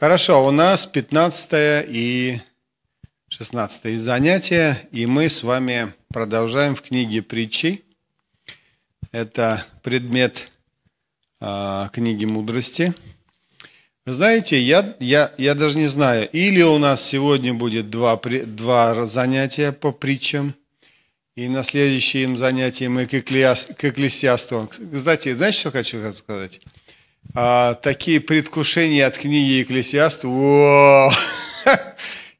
Хорошо, у нас 15 и 16 занятие, и мы с вами продолжаем в книге притчи. Это предмет э, книги мудрости. Знаете, я, я, я даже не знаю, или у нас сегодня будет два, два занятия по притчам, и на следующем занятии мы к, эклес, к экклесиасту. Кстати, знаете, что хочу сказать? а, такие предвкушения от книги Екклесиаст.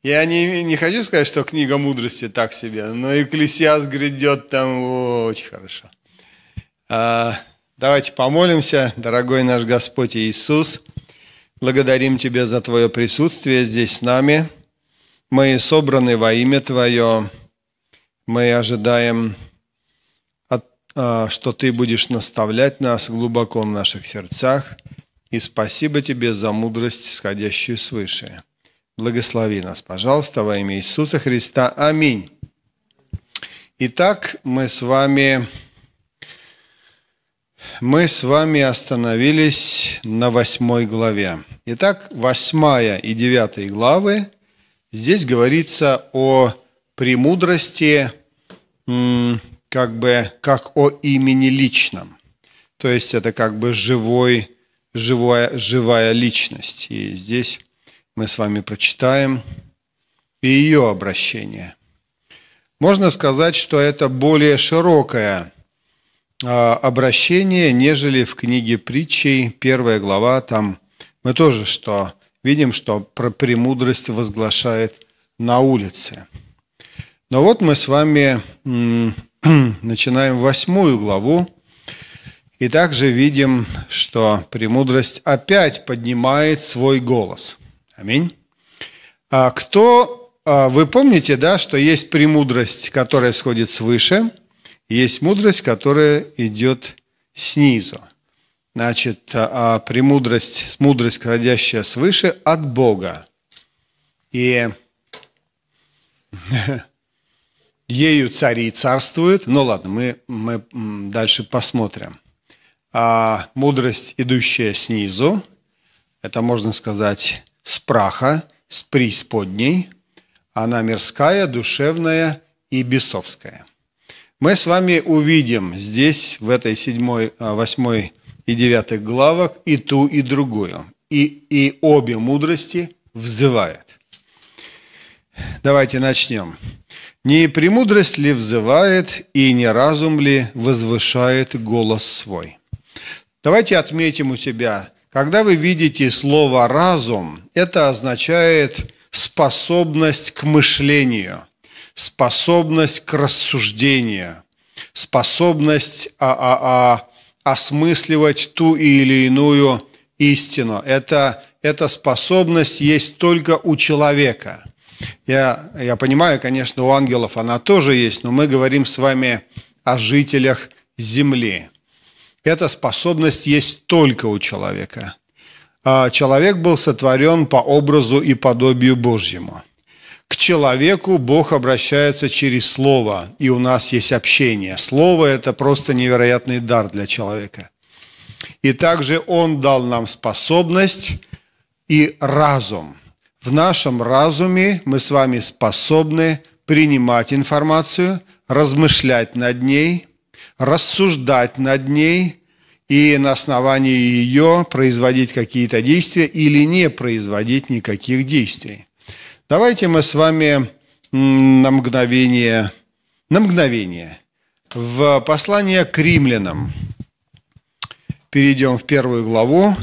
Я не, не хочу сказать, что книга мудрости так себе, но Екклесиаст грядет там очень хорошо. А, давайте помолимся, дорогой наш Господь Иисус. Благодарим Тебя за Твое присутствие здесь с нами. Мы собраны во имя Твое. Мы ожидаем а, что Ты будешь наставлять нас глубоко в наших сердцах, и спасибо Тебе за мудрость, сходящую свыше. Благослови нас, пожалуйста, во имя Иисуса Христа. Аминь. Итак, мы с вами, мы с вами остановились на восьмой главе. Итак, восьмая и девятая главы. Здесь говорится о премудрости как бы как о имени личном. То есть это как бы живой, живая, живая личность. И здесь мы с вами прочитаем и ее обращение. Можно сказать, что это более широкое а, обращение, нежели в книге притчей, первая глава, там мы тоже что видим, что про премудрость возглашает на улице. Но вот мы с вами начинаем восьмую главу и также видим, что премудрость опять поднимает свой голос. Аминь. А кто, а, вы помните, да, что есть премудрость, которая сходит свыше, и есть мудрость, которая идет снизу. Значит, а премудрость, мудрость, сходящая свыше, от Бога. И ею цари и царствуют. Ну ладно, мы, мы дальше посмотрим. А мудрость, идущая снизу, это можно сказать с праха, с преисподней. Она мирская, душевная и бесовская. Мы с вами увидим здесь, в этой седьмой, а, восьмой и девятых главах, и ту, и другую. И, и обе мудрости взывает. Давайте начнем. Не премудрость ли взывает, и не разум ли возвышает голос свой? Давайте отметим у себя, когда вы видите слово «разум», это означает способность к мышлению, способность к рассуждению, способность а -а -а, осмысливать ту или иную истину. Это, эта способность есть только у человека – я, я понимаю, конечно, у ангелов она тоже есть, но мы говорим с вами о жителях Земли. Эта способность есть только у человека. А человек был сотворен по образу и подобию Божьему. К человеку Бог обращается через Слово, и у нас есть общение. Слово – это просто невероятный дар для человека. И также Он дал нам способность и разум – в нашем разуме мы с вами способны принимать информацию, размышлять над ней, рассуждать над ней и на основании ее производить какие-то действия или не производить никаких действий. Давайте мы с вами на мгновение, на мгновение в послание к римлянам перейдем в первую главу.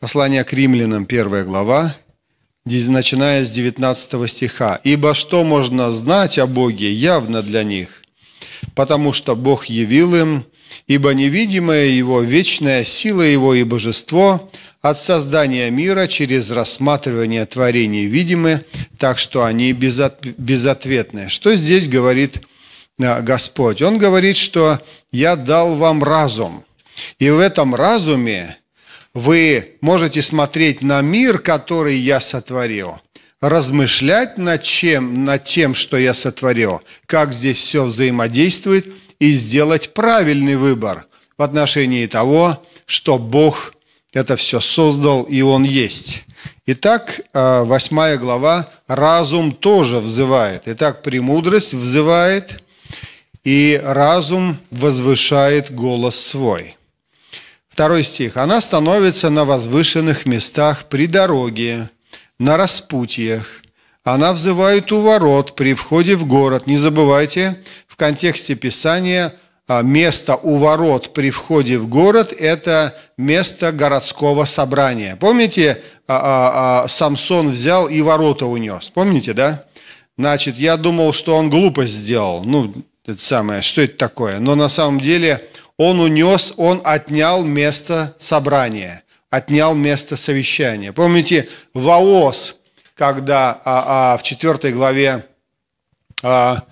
Послание к римлянам, первая глава, начиная с 19 стиха. «Ибо что можно знать о Боге явно для них? Потому что Бог явил им, ибо невидимая Его, вечная сила Его и Божество от создания мира через рассматривание творений видимы, так что они безответны». Что здесь говорит э, Господь? Он говорит, что «я дал вам разум». И в этом разуме вы можете смотреть на мир, который я сотворил, размышлять над, чем, над тем, что я сотворил, как здесь все взаимодействует, и сделать правильный выбор в отношении того, что Бог это все создал, и Он есть. Итак, э, восьмая глава, разум тоже взывает. Итак, премудрость взывает, и разум возвышает голос свой – Второй стих. Она становится на возвышенных местах при дороге, на распутьях. Она взывает у ворот при входе в город. Не забывайте, в контексте Писания а, место у ворот при входе в город – это место городского собрания. Помните, а, а, Самсон взял и ворота унес? Помните, да? Значит, я думал, что он глупость сделал. Ну, это самое, что это такое? Но на самом деле – он унес, он отнял место собрания, отнял место совещания. Помните, Воос, когда а, а, в 4 главе а,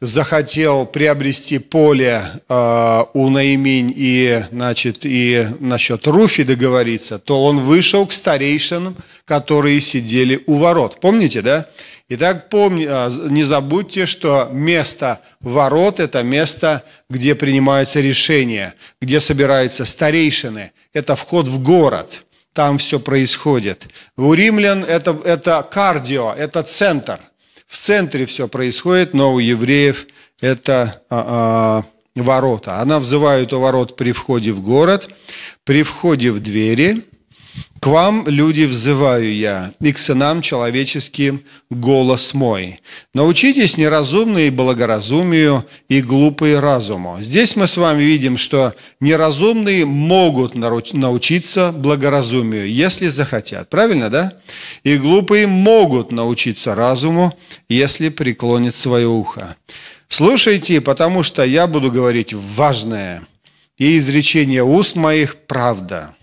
захотел приобрести поле э, у Наиминь и, значит, и насчет Руфи договориться, то он вышел к старейшинам, которые сидели у ворот. Помните, да? Итак, помни, а, не забудьте, что место ворот – это место, где принимаются решения, где собираются старейшины. Это вход в город, там все происходит. У римлян это, это кардио, это центр. В центре все происходит, но у евреев это а, а, ворота. Она взывает у ворот при входе в город, при входе в двери – к вам, люди, взываю я, и к сынам человеческим голос мой. Научитесь неразумные благоразумию и глупые разуму. Здесь мы с вами видим, что неразумные могут научиться благоразумию, если захотят. Правильно, да? И глупые могут научиться разуму, если преклонит свое ухо. Слушайте, потому что я буду говорить важное, и изречение уст моих – правда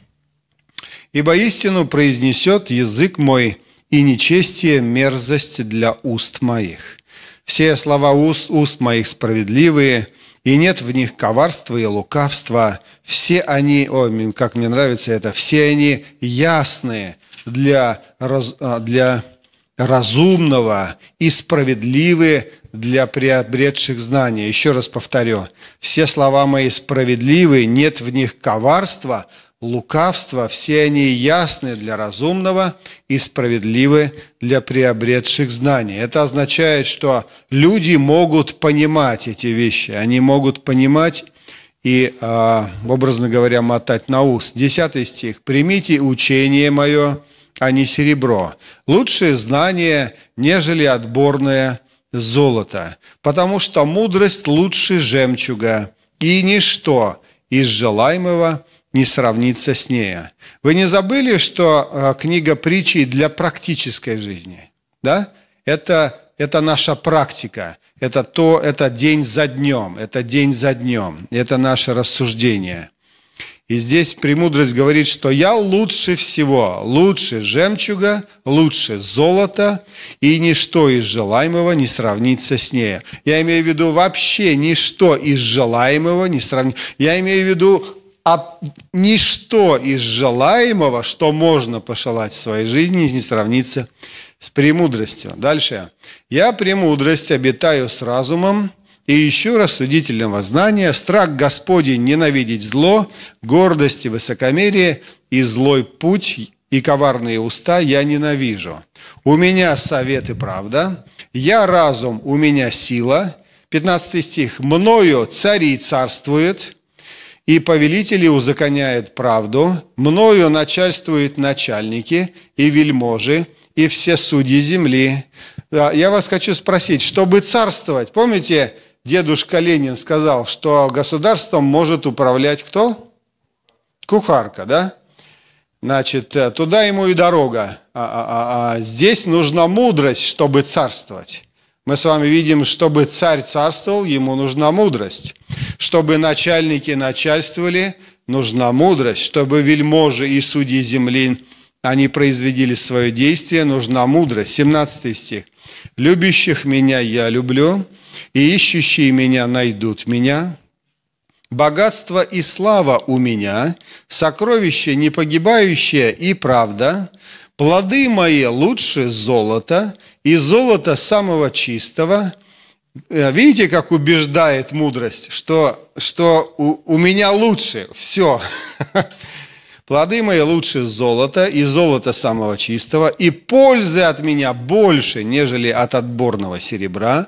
ибо истину произнесет язык мой, и нечестие – мерзость для уст моих. Все слова уст, уст моих справедливые, и нет в них коварства и лукавства. Все они, о, как мне нравится это, все они ясные для, а, для разумного и справедливые для приобретших знания. Еще раз повторю, все слова мои справедливые, нет в них коварства – лукавства, все они ясны для разумного и справедливы для приобретших знаний. Это означает, что люди могут понимать эти вещи, они могут понимать и, а, образно говоря, мотать на ус. Десятый стих. «Примите учение мое, а не серебро. Лучшее знание, нежели отборное золото, потому что мудрость лучше жемчуга, и ничто из желаемого – не сравнится с ней. Вы не забыли, что э, книга притчи для практической жизни? Да? Это, это наша практика. Это то, это день за днем, это день за днем. Это наше рассуждение. И здесь премудрость говорит, что я лучше всего, лучше жемчуга, лучше золота, и ничто из желаемого не сравнится с ней. Я имею в виду вообще ничто из желаемого не сравнится. Я имею в виду а ничто из желаемого, что можно пошелать в своей жизни, не сравнится с премудростью. Дальше. «Я премудрость обитаю с разумом, и ищу рассудительного знания, страх Господень ненавидеть зло, гордость и высокомерие, и злой путь, и коварные уста я ненавижу. У меня совет и правда, я разум, у меня сила». 15 стих. «Мною цари царствует, и повелители узаконяет правду, мною начальствуют начальники и вельможи, и все судьи земли. А, я вас хочу спросить, чтобы царствовать, помните, дедушка Ленин сказал, что государством может управлять кто? Кухарка, да? Значит, э, туда ему и дорога. А, а, а, а, здесь нужна мудрость, чтобы царствовать. Мы с вами видим, чтобы царь царствовал, ему нужна мудрость. Чтобы начальники начальствовали, нужна мудрость. Чтобы вельможи и судьи земли, они произведили свое действие, нужна мудрость. 17 стих. «Любящих меня я люблю, и ищущие меня найдут меня». Богатство и слава у меня, сокровище непогибающее и правда, плоды мои лучше золота, и золото самого чистого. Э, видите, как убеждает мудрость, что, что у, у меня лучше все. Плоды мои лучше золота и золота самого чистого, и пользы от меня больше, нежели от отборного серебра.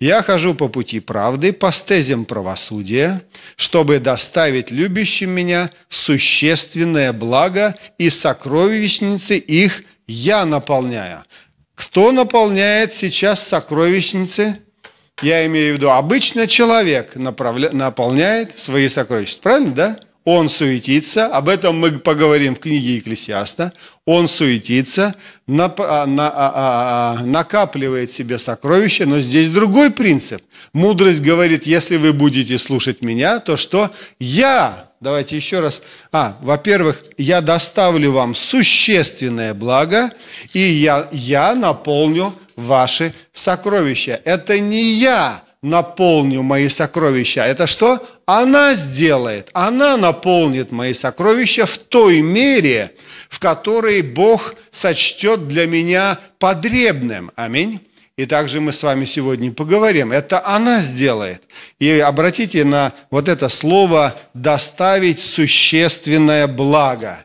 Я хожу по пути правды, по стезям правосудия, чтобы доставить любящим меня существенное благо и сокровищницы их я наполняю. Кто наполняет сейчас сокровищницы? Я имею в виду, обычно человек направля... наполняет свои сокровища. Правильно, да? Он суетится, об этом мы поговорим в книге Екклесиаста. Он суетится, нап... А, а, а, а, накапливает себе сокровища, но здесь другой принцип. Мудрость говорит, если вы будете слушать меня, то что я Давайте еще раз. А, во-первых, я доставлю вам существенное благо, и я, я наполню ваши сокровища. Это не я наполню мои сокровища. Это что? Она сделает. Она наполнит мои сокровища в той мере, в которой Бог сочтет для меня подребным. Аминь. И также мы с вами сегодня поговорим. Это она сделает. И обратите на вот это слово «доставить существенное благо».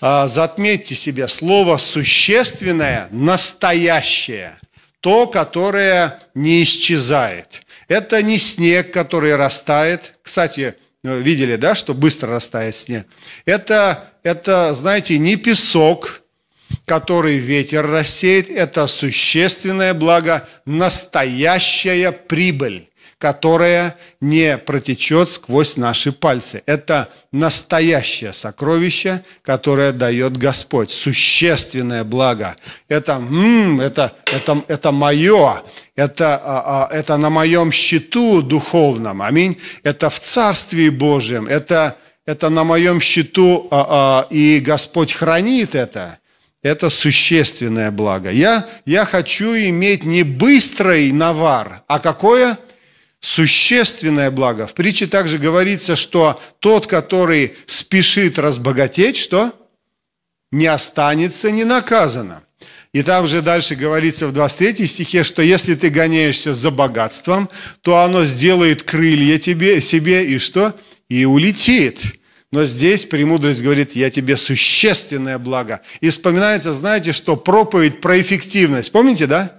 А, затметьте себе слово «существенное», «настоящее», то, которое не исчезает. Это не снег, который растает. Кстати, э, видели, да, что быстро растает снег. Это, это знаете, не песок, который ветер рассеет, это существенное благо, настоящая прибыль которая не протечет сквозь наши пальцы. Это настоящее сокровище, которое дает Господь, существенное благо. Это, м-м, это, это, это мое, это, а, а, это на моем счету духовном, аминь. Это в Царстве Божьем, это, это на моем счету, а, а, и Господь хранит это это существенное благо. Я, я хочу иметь не быстрый навар, а какое? Существенное благо. В притче также говорится, что тот, который спешит разбогатеть, что? Не останется ненаказанным. И там же дальше говорится в 23 стихе, что если ты гоняешься за богатством, то оно сделает крылья тебе, себе и что? И улетит. Но здесь премудрость говорит, я тебе существенное благо. И вспоминается, знаете, что проповедь про эффективность. Помните, да?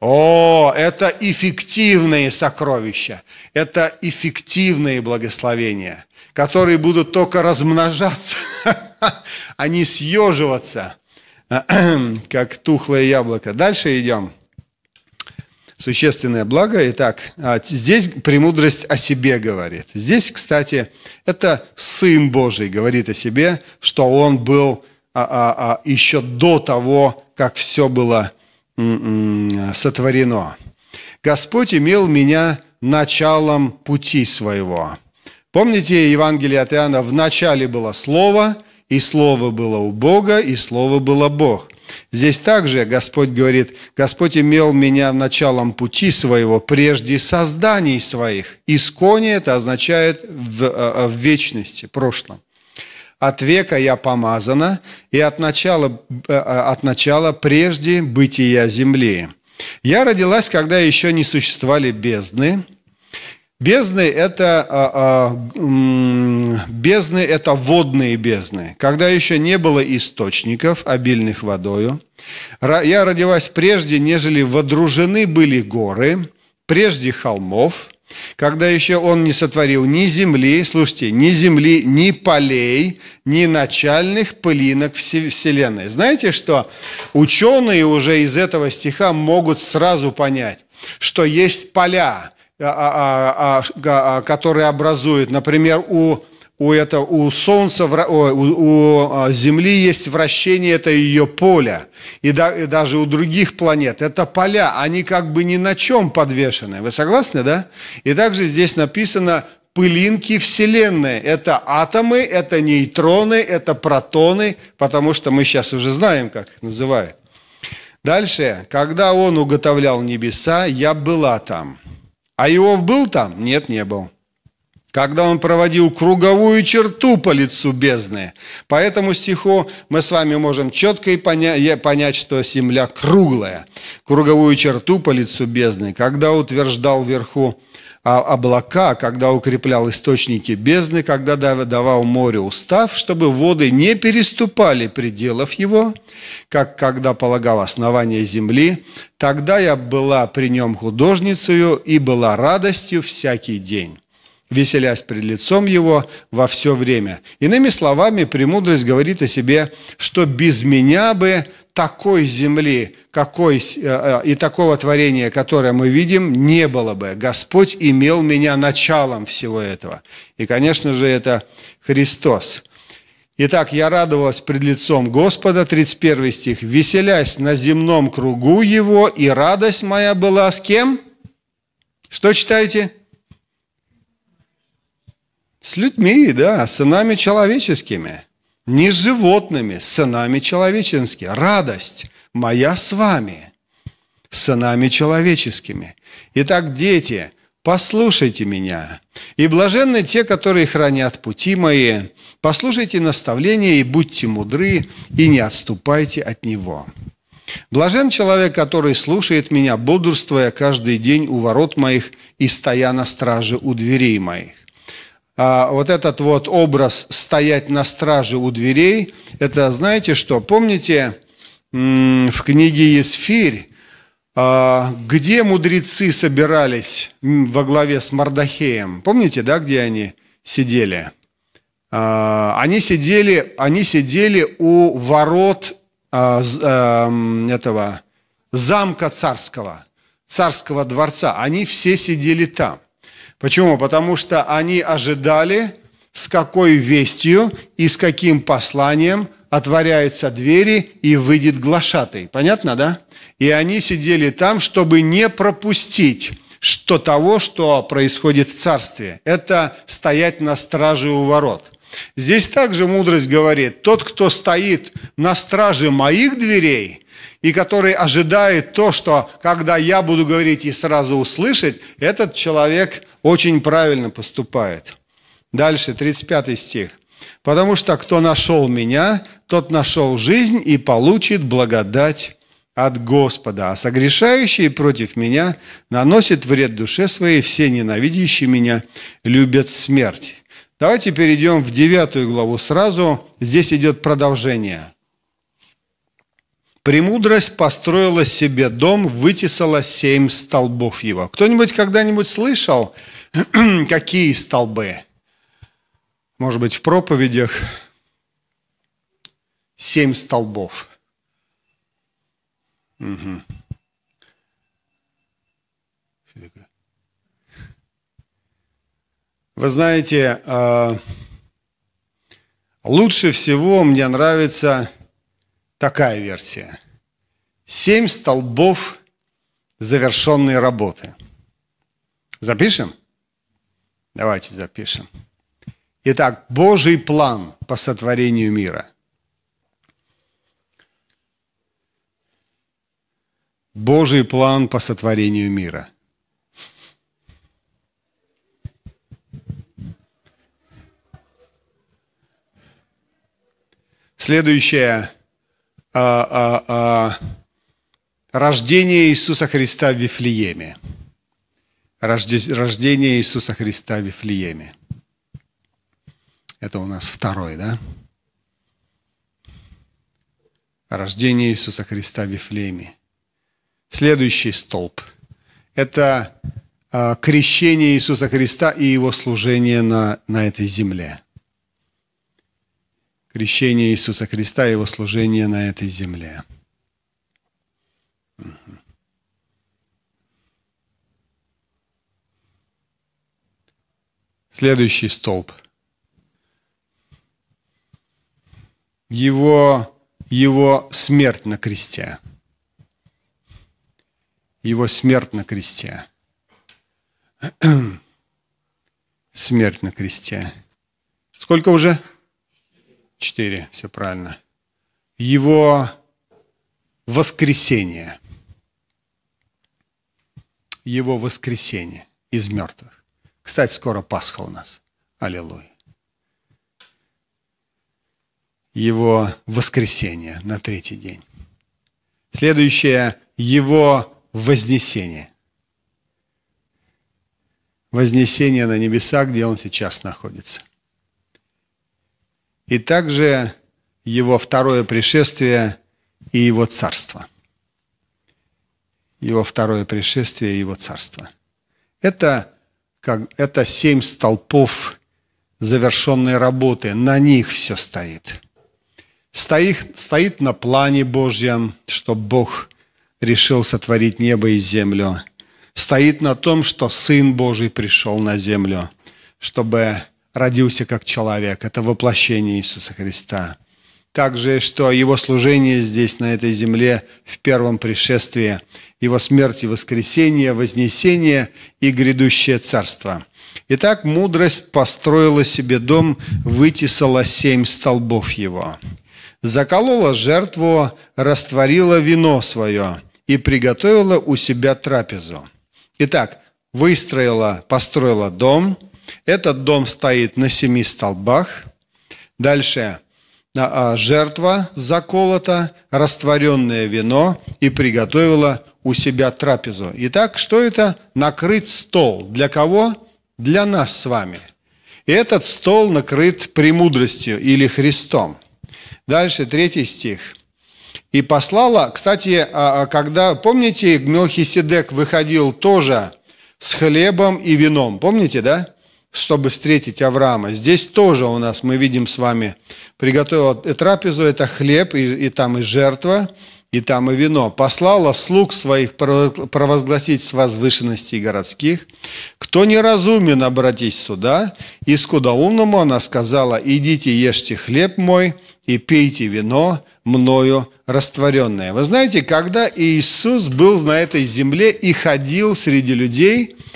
О, это эффективные сокровища, это эффективные благословения, которые будут только размножаться, а не съеживаться, как тухлое яблоко. Дальше идем существенное благо. Итак, а, здесь премудрость о себе говорит. Здесь, кстати, это Сын Божий говорит о себе, что Он был а, а, а, еще до того, как все было сотворено. «Господь имел меня началом пути своего». Помните Евангелие от Иоанна? В начале было Слово, и Слово было у Бога, и Слово было Бог. Здесь также Господь говорит, Господь имел меня началом пути своего, прежде созданий своих. Исконе это означает в, э, э, в вечности, в прошлом. От века я помазана, и от начала, э, от начала прежде бытия земли. Я родилась, когда еще не существовали бездны, Бездны – это, а, а, бездны – это водные бездны, когда еще не было источников, обильных водою. Я родилась прежде, нежели водружены были горы, прежде холмов, когда еще он не сотворил ни земли, слушайте, ни земли, ни полей, ни начальных пылинок Вселенной. Знаете, что ученые уже из этого стиха могут сразу понять, что есть поля, а, а, а, которые образуют. Например, у, у, это, у Солнца, у, у Земли есть вращение, это ее поле. И, да, и даже у других планет это поля, они как бы ни на чем подвешены. Вы согласны, да? И также здесь написано пылинки Вселенной. Это атомы, это нейтроны, это протоны, потому что мы сейчас уже знаем, как их называют. Дальше, когда он уготовлял небеса, я была там. А Иов был там? Нет, не был. Когда он проводил круговую черту по лицу бездны. По этому стиху мы с вами можем четко и поня понять, что земля круглая. Круговую черту по лицу бездны. Когда утверждал вверху а облака, когда укреплял источники бездны, когда давал морю устав, чтобы воды не переступали пределов его, как когда полагал основание земли, тогда я была при нем художницею и была радостью всякий день» веселясь пред лицом Его во все время. Иными словами, премудрость говорит о себе, что без меня бы такой земли какой, э, э, и такого творения, которое мы видим, не было бы. Господь имел меня началом всего этого. И, конечно же, это Христос. Итак, я радовалась пред лицом Господа, 31 стих, веселясь на земном кругу Его, и радость моя была с кем? Что читаете? С людьми, да, с сынами человеческими не животными, с сынами человеческими. Радость моя с вами, с сынами человеческими. Итак, дети, послушайте меня. И блаженны те, которые хранят пути мои. Послушайте наставления и будьте мудры, и не отступайте от него. Блажен человек, который слушает меня, бодрствуя каждый день у ворот моих и стоя на страже у дверей моих. А, вот этот вот образ стоять на страже у дверей, это знаете что? Помните в книге «Есфирь», а, где мудрецы собирались во главе с Мардахеем? Помните, да, где они сидели? А, они сидели, они сидели у ворот этого замка царского, царского дворца. Они все сидели там. Почему? Потому что они ожидали, с какой вестью и с каким посланием отворяются двери и выйдет глашатый. Понятно, да? И они сидели там, чтобы не пропустить что того, что происходит в царстве. Это стоять на страже у ворот. Здесь также мудрость говорит, тот, кто стоит на страже моих дверей – и который ожидает то, что когда я буду говорить и сразу услышать, этот человек очень правильно поступает. Дальше, 35 стих. «Потому что кто нашел меня, тот нашел жизнь и получит благодать от Господа, а согрешающие против меня наносят вред душе своей, все ненавидящие меня любят смерть». Давайте перейдем в девятую главу сразу. Здесь идет продолжение. Премудрость построила себе дом, вытесала семь столбов его. Кто-нибудь когда-нибудь слышал, какие столбы? Может быть, в проповедях семь столбов. Угу. Вы знаете, а, лучше всего мне нравится такая версия. Семь столбов завершенной работы. Запишем? Давайте запишем. Итак, Божий план по сотворению мира. Божий план по сотворению мира. Следующая а, а, а, рождение Иисуса Христа в Вифлееме. Рожде, рождение Иисуса Христа в Вифлееме. Это у нас второй, да? Рождение Иисуса Христа в Вифлееме. Следующий столб – это а, крещение Иисуса Христа и его служение на, на этой земле крещение Иисуса Христа и его служение на этой земле. Следующий столб. Его, его смерть на кресте. Его смерть на кресте. Смерть на кресте. Сколько уже? 4, все правильно. Его воскресение. Его воскресение из мертвых. Кстати, скоро Пасха у нас. Аллилуйя. Его воскресение на третий день. Следующее – Его вознесение. Вознесение на небеса, где Он сейчас находится и также его второе пришествие и его царство. Его второе пришествие и его царство. Это, как, это семь столпов завершенной работы. На них все стоит. Стоит, стоит на плане Божьем, что Бог решил сотворить небо и землю. Стоит на том, что Сын Божий пришел на землю, чтобы родился как человек. Это воплощение Иисуса Христа. Также, что его служение здесь, на этой земле, в первом пришествии, его смерть и воскресение, вознесение и грядущее царство. Итак, мудрость построила себе дом, вытесала семь столбов его. Заколола жертву, растворила вино свое и приготовила у себя трапезу. Итак, выстроила, построила дом – этот дом стоит на семи столбах. Дальше а, а, жертва заколота, растворенное вино и приготовила у себя трапезу. Итак, что это? Накрыть стол. Для кого? Для нас с вами. И этот стол накрыт премудростью или Христом. Дальше третий стих. И послала, кстати, а, когда, помните, Мелхиседек выходил тоже с хлебом и вином, помните, да? чтобы встретить Авраама. Здесь тоже у нас, мы видим с вами, приготовил и э, трапезу, это хлеб, и, и там и жертва, и там и вино. Послала слуг своих провозгласить с возвышенностей городских. Кто неразумен, обратись сюда. И с куда умному она сказала, идите ешьте хлеб мой и пейте вино мною растворенное. Вы знаете, когда Иисус был на этой земле и ходил среди людей –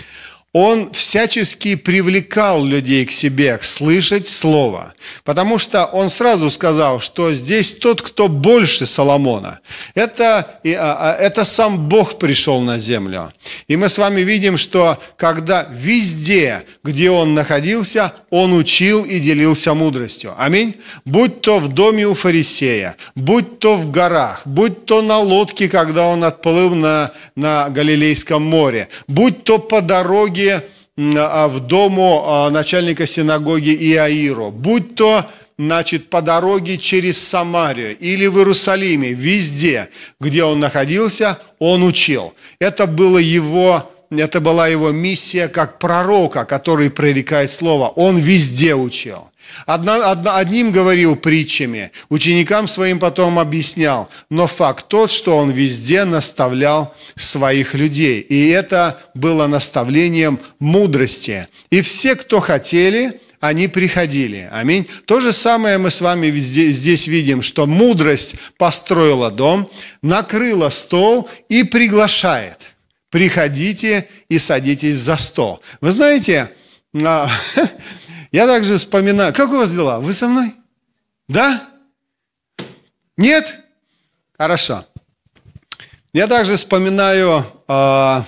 он всячески привлекал людей к себе, к слышать слово. Потому что он сразу сказал, что здесь тот, кто больше Соломона. Это, а, а, это сам Бог пришел на землю. И мы с вами видим, что когда везде, где он находился, он учил и делился мудростью. Аминь. Будь то в доме у фарисея, будь то в горах, будь то на лодке, когда он отплыл на, на Галилейском море, будь то по дороге, синагоге, а, в дому а, начальника синагоги Иаиро, будь то значит, по дороге через Самарию или в Иерусалиме, везде, где он находился, он учил. Это было его это была его миссия как пророка, который прорекает слово. Он везде учил. Одна, одна, одним говорил притчами, ученикам своим потом объяснял. Но факт тот, что он везде наставлял своих людей. И это было наставлением мудрости. И все, кто хотели, они приходили. Аминь. То же самое мы с вами здесь, здесь видим, что мудрость построила дом, накрыла стол и приглашает – приходите и садитесь за стол. Вы знаете, а, я также вспоминаю, как у вас дела? Вы со мной? Да? Нет? Хорошо. Я также вспоминаю э,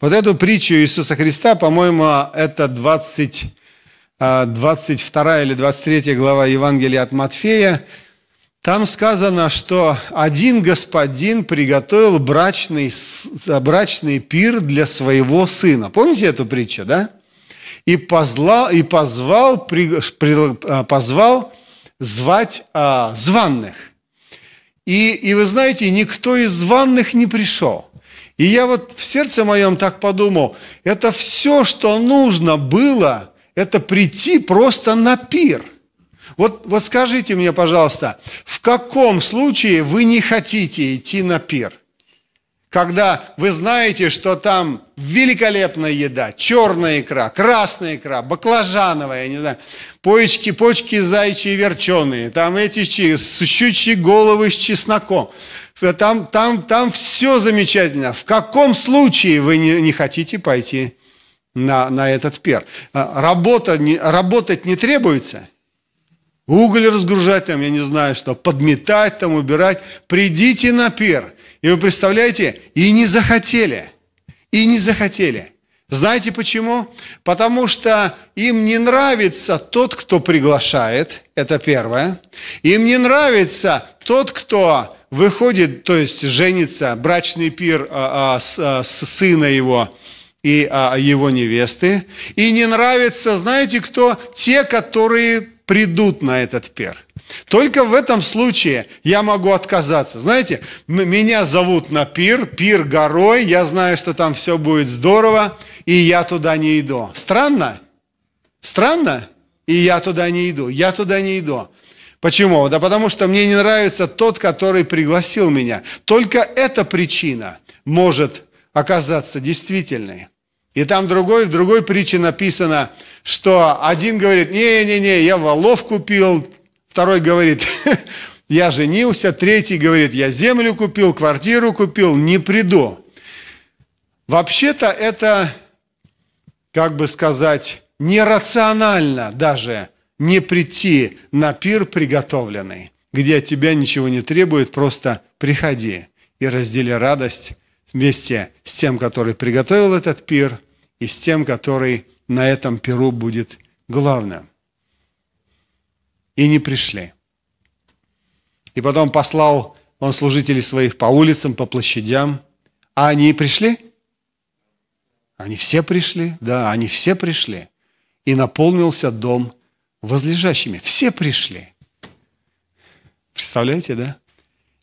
вот эту притчу Иисуса Христа, по-моему, это 20, э, 22 или 23 глава Евангелия от Матфея, там сказано, что один господин приготовил брачный, брачный пир для своего сына. Помните эту притчу, да? И, позвал, и позвал, при, при, а, позвал звать а, званных. И, и вы знаете, никто из званных не пришел. И я вот в сердце моем так подумал, это все, что нужно было, это прийти просто на пир. Вот, вот скажите мне, пожалуйста, в каком случае вы не хотите идти на пир? Когда вы знаете, что там великолепная еда, черная икра, красная икра, баклажановая, я не знаю, почки, почки зайчьи верченые, там эти щучьи головы с чесноком. Там, там, там все замечательно. В каком случае вы не, не хотите пойти на, на этот пер? Работа, не, работать не требуется – уголь разгружать, там, я не знаю что, подметать, там, убирать. Придите на пир. И вы представляете, и не захотели. И не захотели. Знаете почему? Потому что им не нравится тот, кто приглашает, это первое. Им не нравится тот, кто выходит, то есть женится, брачный пир а, а, с, а, с сына его и а, его невесты. И не нравится, знаете кто? Те, которые придут на этот пир. Только в этом случае я могу отказаться. Знаете, меня зовут на пир, пир горой, я знаю, что там все будет здорово, и я туда не иду. Странно? Странно? И я туда не иду, я туда не иду. Почему? Да потому что мне не нравится тот, который пригласил меня. Только эта причина может оказаться действительной. И там другой, в другой притче написано, что один говорит, не-не-не, я волов купил, второй говорит, я женился, третий говорит, я землю купил, квартиру купил, не приду. Вообще-то это, как бы сказать, нерационально даже не прийти на пир приготовленный, где от тебя ничего не требует, просто приходи и раздели радость вместе с тем, который приготовил этот пир, и с тем, который на этом пиру будет главным. И не пришли. И потом послал он служителей своих по улицам, по площадям. А они пришли? Они все пришли, да, они все пришли. И наполнился дом возлежащими. Все пришли. Представляете, да?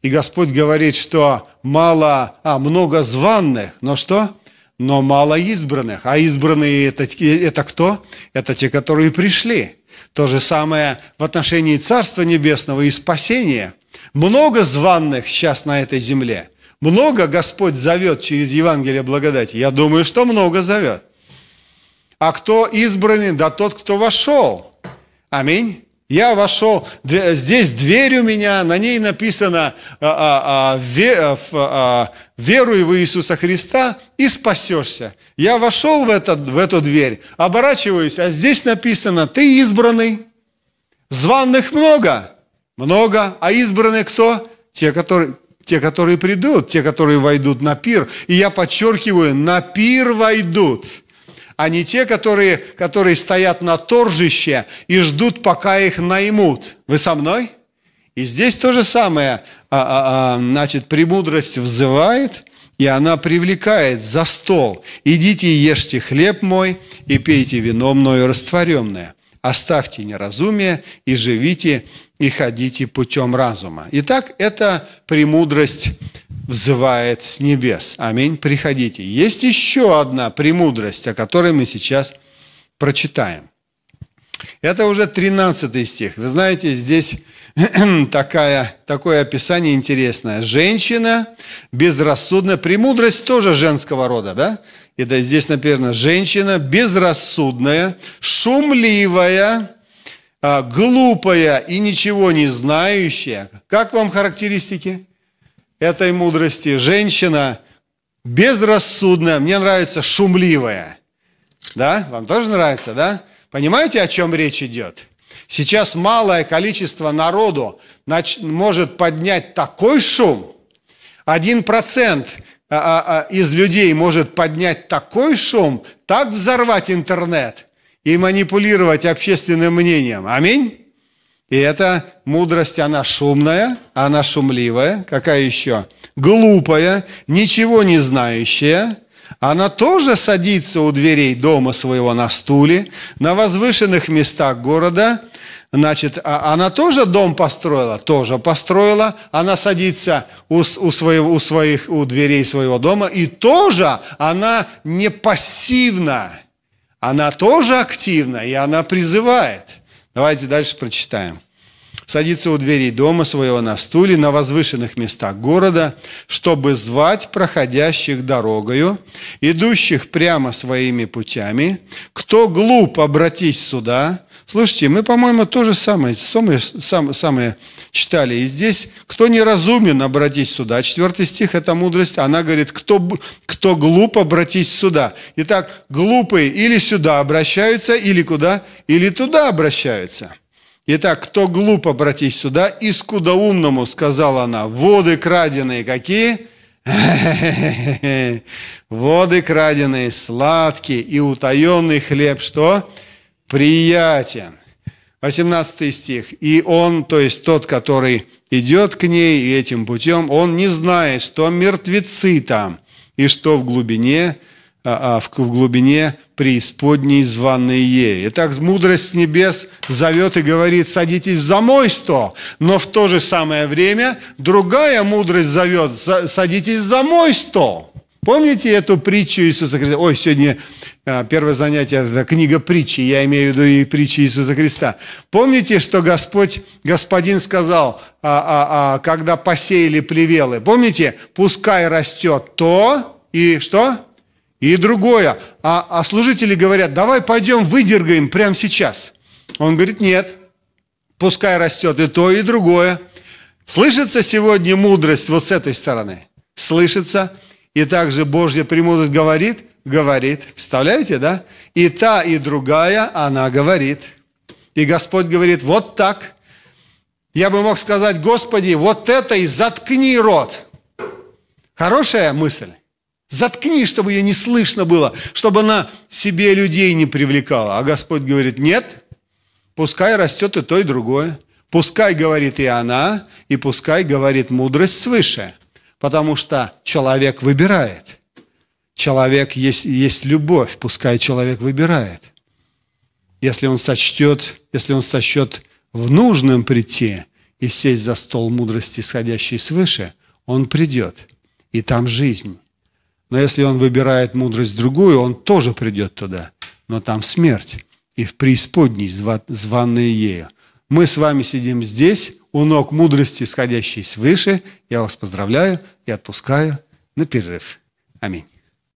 И Господь говорит, что мало, а много званных, но что? Но мало избранных. А избранные это, это кто? Это те, которые пришли. То же самое в отношении Царства Небесного и спасения. Много званных сейчас на этой земле. Много Господь зовет через Евангелие благодати. Я думаю, что много зовет. А кто избранный? Да тот, кто вошел. Аминь. Я вошел, здесь дверь у меня, на ней написано а, а, а, «Веруй в Иисуса Христа и спасешься». Я вошел в, этот, в эту дверь, оборачиваюсь, а здесь написано «Ты избранный». Званных много, много, а избранные кто? Те, которые, те, которые придут, те, которые войдут на пир. И я подчеркиваю, на пир войдут – а не те, которые, которые стоят на торжище и ждут, пока их наймут. Вы со мной? И здесь то же самое, а, а, а, значит, премудрость взывает, и она привлекает за стол. «Идите и ешьте хлеб мой, и пейте вино мною растворенное. Оставьте неразумие, и живите, и ходите путем разума». Итак, это премудрость взывает с небес. Аминь. Приходите. Есть еще одна премудрость, о которой мы сейчас прочитаем. Это уже 13 стих. Вы знаете, здесь такая, такое описание интересное. Женщина безрассудна. Премудрость тоже женского рода, да? И да, здесь, наверное, женщина безрассудная, шумливая, а, глупая и ничего не знающая. Как вам характеристики? этой мудрости. Женщина безрассудная, мне нравится шумливая. Да? Вам тоже нравится, да? Понимаете, о чем речь идет? Сейчас малое количество народу может поднять такой шум, один процент а, а, а, из людей может поднять такой шум, так взорвать интернет и манипулировать общественным мнением. Аминь. И эта мудрость, она шумная, она шумливая, какая еще? Глупая, ничего не знающая. Она тоже садится у дверей дома своего на стуле, на возвышенных местах города. Значит, а она тоже дом построила? Тоже построила. Она садится у, у, своего, у, своих, у дверей своего дома, и тоже она не пассивна. Она тоже активна, и она призывает – Давайте дальше прочитаем. Садится у дверей дома своего на стуле на возвышенных местах города, чтобы звать проходящих дорогою, идущих прямо своими путями. Кто глуп, обратись сюда, Слушайте, мы, по-моему, то же самое, самое, самое читали. И здесь, кто неразумен, обратись сюда. Четвертый стих – это мудрость. Она говорит, кто, кто глуп, обратись сюда. Итак, глупые или сюда обращаются, или куда? Или туда обращаются. Итак, кто глуп, обратись сюда. И скудоумному сказала она, воды краденые какие? Воды краденые, сладкие и утаенный хлеб, что? Что? приятен. 18 стих. «И он, то есть тот, который идет к ней и этим путем, он не знает, что мертвецы там, и что в глубине, а, а, в, в глубине преисподней званые». Итак, мудрость небес зовет и говорит, садитесь за мой стол, но в то же самое время другая мудрость зовет, садитесь за мой стол – Помните эту притчу Иисуса Христа? Ой, сегодня а, первое занятие – это книга притчи, я имею в виду и притчи Иисуса Христа. Помните, что Господь, Господин сказал, а, а, а, когда посеяли плевелы? Помните, пускай растет то и что? И другое. А, а служители говорят, давай пойдем выдергаем прямо сейчас. Он говорит, нет, пускай растет и то, и другое. Слышится сегодня мудрость вот с этой стороны? Слышится. И также Божья премудрость говорит, говорит. Представляете, да? И та, и другая, она говорит. И Господь говорит, вот так. Я бы мог сказать, Господи, вот это и заткни рот. Хорошая мысль. Заткни, чтобы ее не слышно было, чтобы она себе людей не привлекала. А Господь говорит, нет, пускай растет и то, и другое. Пускай говорит и она, и пускай говорит мудрость свыше. Потому что человек выбирает. Человек есть, есть любовь, пускай человек выбирает. Если он сочтет, если он сочтет в нужном прийти и сесть за стол мудрости, исходящей свыше, он придет, и там жизнь. Но если он выбирает мудрость другую, он тоже придет туда, но там смерть и в преисподней, званные ею. Мы с вами сидим здесь, у ног мудрости, исходящей свыше, я вас поздравляю и отпускаю на перерыв. Аминь.